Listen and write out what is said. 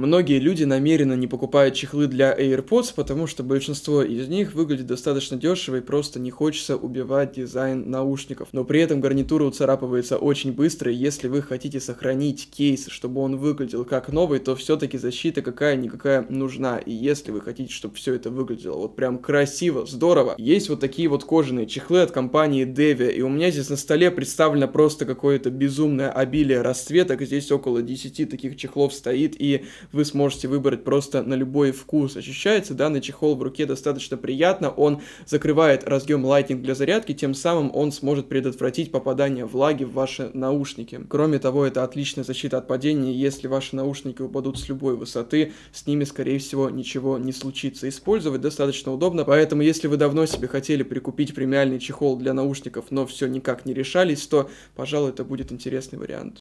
Многие люди намеренно не покупают чехлы для AirPods, потому что большинство из них выглядит достаточно дешево и просто не хочется убивать дизайн наушников. Но при этом гарнитура уцарапывается очень быстро, и если вы хотите сохранить кейс, чтобы он выглядел как новый, то все-таки защита какая-никакая нужна. И если вы хотите, чтобы все это выглядело вот прям красиво, здорово, есть вот такие вот кожаные чехлы от компании Devia. и у меня здесь на столе представлено просто какое-то безумное обилие расцветок, здесь около 10 таких чехлов стоит, и вы сможете выбрать просто на любой вкус. Ощущается данный чехол в руке достаточно приятно, он закрывает разъем Lightning для зарядки, тем самым он сможет предотвратить попадание влаги в ваши наушники. Кроме того, это отличная защита от падения, если ваши наушники упадут с любой высоты, с ними, скорее всего, ничего не случится. Использовать достаточно удобно, поэтому если вы давно себе хотели прикупить премиальный чехол для наушников, но все никак не решались, то, пожалуй, это будет интересный вариант.